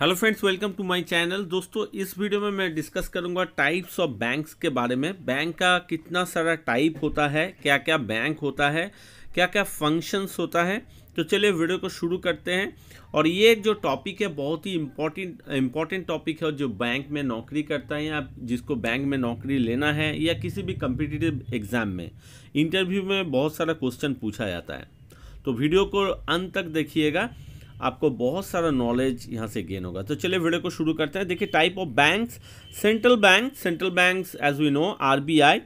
hello friends welcome to my channel दोस्तों इस video में मैं डिस्कस करूंगा टाइप्स ऑफ बैंक्स के बारे में बैंक का कितना सारा टाइप होता है क्या क्या बैंक होता है क्या क्या फंक्शंस होता है तो चलिए वीडियो को शुरू करते हैं और ये जो टॉपिक है बहुत ही इम्पोर्टेंट इम्पॉर्टेंट टॉपिक है जो बैंक में नौकरी करता है या जिसको बैंक में नौकरी लेना है या किसी भी कम्पिटिटिव एग्ज़ाम में इंटरव्यू में बहुत सारा क्वेश्चन पूछा जाता है तो वीडियो को अंत तक देखिएगा आपको बहुत सारा नॉलेज यहाँ से गेन होगा तो चलिए वीडियो को शुरू करते हैं देखिए type of banks central bank central banks as we know RBI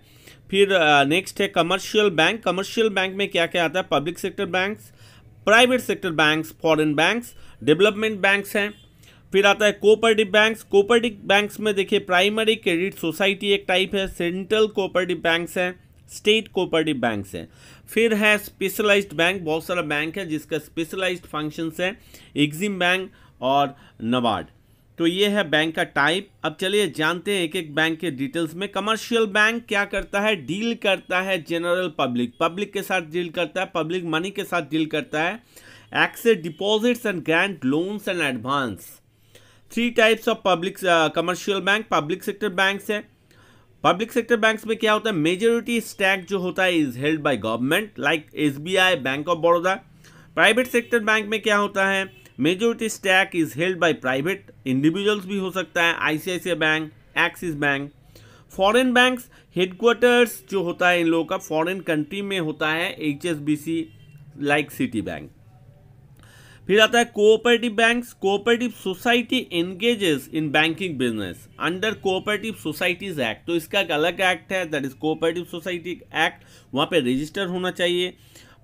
फिर नेक्स्ट uh, है कमर्शियल बैंक कमर्शियल बैंक में क्या क्या आता है public sector banks private sector banks foreign banks development banks हैं फिर आता है कोऑपरेटिव बैंक्स कोऑपरेटिव बैंक्स में देखिए प्राइमरी क्रेडिट सोसाइटी एक टाइप है सेंट्रल कोऑपरेटिव बैंक्स हैं स्टेट कोऑपरेटिव बैंक हैं फिर है स्पेशलाइज्ड बैंक बहुत सारा बैंक है जिसका स्पेशलाइज्ड फंक्शंस है एग्जिम बैंक और नवार्ड तो ये है बैंक का टाइप अब चलिए जानते हैं एक एक बैंक के डिटेल्स में कमर्शियल बैंक क्या करता है डील करता है जनरल पब्लिक पब्लिक के साथ डील करता है पब्लिक मनी के साथ डील करता है access deposits and grant loans and advance three types of public commercial bank public sector banks है पब्लिक सेक्टर बैंक्स में क्या होता है मेजोरिटी स्टैक जो होता है is held by government like SBI bank of Baroda private sector bank में क्या होता है majority stack is held by private individuals भी हो सकता है ICICI bank Axis bank foreign banks headquarters जो होता है इन लोगों का फॉरेन कंट्री में होता है एच लाइक सिटी बैंक फिर आता है cooperative banks cooperative society engages in banking business under cooperative societies act तो इसका एक अलग एक्ट है that is cooperative society act वहाँ पे रजिस्टर होना चाहिए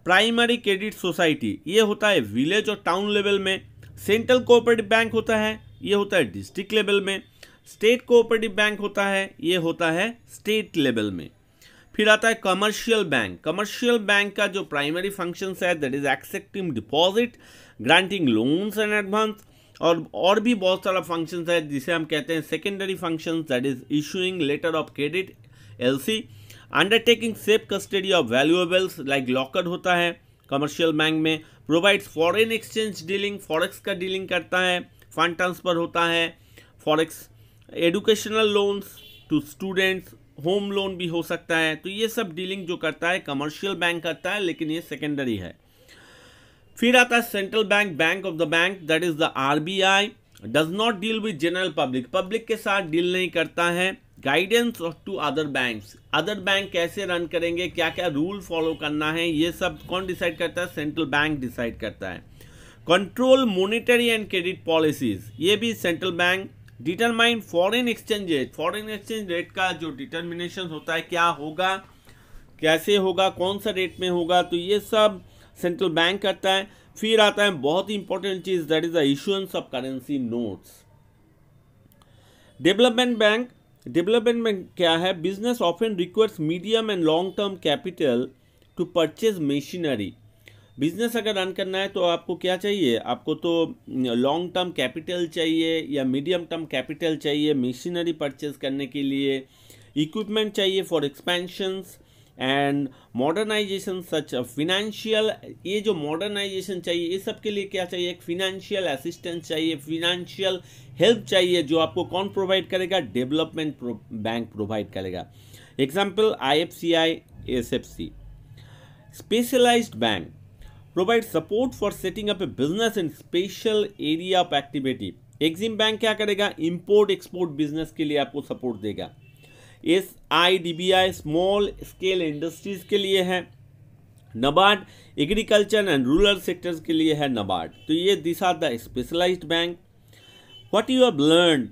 प्राइमरी क्रेडिट सोसाइटी ये होता है विलेज और टाउन लेवल में सेंट्रल कोऑपरेटिव बैंक होता है ये होता है डिस्ट्रिक्ट लेवल में स्टेट कोऑपरेटिव बैंक होता है ये होता है स्टेट लेवल में फिर आता है कमर्शियल बैंक कमर्शियल बैंक का जो प्राइमरी फंक्शन है that is accepting deposit granting loans and advance और और भी बहुत सारा फंक्शन है जिसे हम कहते हैं secondary function that is issuing letter of credit L C undertaking safe custody of valuables like locker होता है कमर्शियल बैंक में provides foreign exchange dealing forex का डीलिंग करता है फंड ट्रांसफ़र होता है forex educational loans to students home loan भी हो सकता है तो ये सब डीलिंग जो करता है कमर्शियल बैंक करता है लेकिन ये सेकेंडरी है फिर आता है central bank bank of the bank that is the RBI does not deal with general public public के साथ डील नहीं करता है guidance to other banks other bank कैसे रन करेंगे क्या क्या रूल फॉलो करना है ये सब कौन डिसाइड करता है सेंट्रल बैंक डिसाइड करता है control monetary and credit policies ये भी central bank determine foreign exchange rate foreign exchange rate का जो डिटर्मिनेशन होता है क्या होगा कैसे होगा कौन सा रेट में होगा तो ये सब सेंट्रल बैंक करता है फिर आता है बहुत ही इंपॉर्टेंट चीज that is the issuance of currency notes development bank development bank क्या है business often request medium and long term capital to purchase machinery business अगर रन करना है तो आपको क्या चाहिए आपको तो लॉन्ग टर्म कैपिटल चाहिए या मीडियम टर्म कैपिटल चाहिए मशीनरी परचेज करने के लिए इक्विपमेंट चाहिए for expansions and modernisation such financial ये जो मॉडर्नाइजेशन चाहिए ये सब के लिए क्या चाहिए एक फिनेंशियल असिस्टेंस चाहिए फिनेंशियल हेल्प चाहिए जो आपको कौन प्रोवाइड करेगा डेवलपमेंट प्रो, बैंक प्रोवाइड करेगा example I F C I S F C specialised bank provide support for setting up a business in special area of activity EXIM bank क्या करेगा import export business के लिए आपको support देगा S I D B I small scale industries के लिए है NABARD agriculture and rural sectors के लिए है नबार्ड तो ये this are the specialised bank what you have learn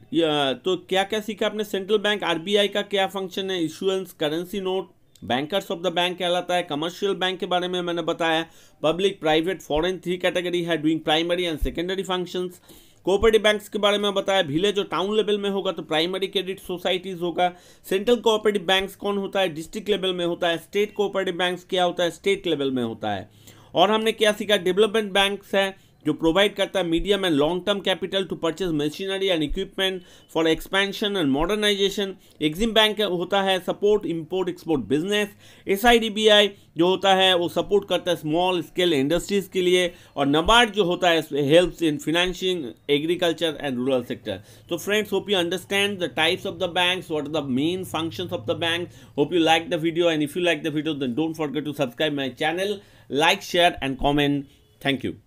तो क्या क्या सीखा आपने सेंट्रल बैंक आरबीआई का क्या फंक्शन है issuance currency note bankers of the bank कहलाता है कमर्शियल बैंक के बारे में मैंने बताया public private foreign three category है doing primary and secondary functions cooperative banks के बारे में बताया विलेज जो टाउन लेवल में होगा तो प्राइमरी क्रेडिट सोसाइटीज होगा सेंट्रल कोऑपरेटिव बैंक्स कौन होता है डिस्ट्रिक्ट लेवल में होता है स्टेट कोऑपरेटिव बैंक्स क्या होता है स्टेट लेवल में होता है और हमने क्या सीखा डेवलपमेंट बैंक्स है जो प्रोवाइड करता है medium and long term capital to purchase machinery and equipment for expansion and modernisation EXIM bank होता है सपोर्ट इम्पोर्ट एक्सपोर्ट बिजनेस एस जो होता है वो सपोर्ट करता है स्मॉल स्केल इंडस्ट्रीज के लिए और नबार्ड जो होता है help in financing agriculture and rural sector तो friends hope you understand the types of the bank what are the main function of the bank hope you like the video and if you like the video then don't forget to subscribe my channel like share and comment thank you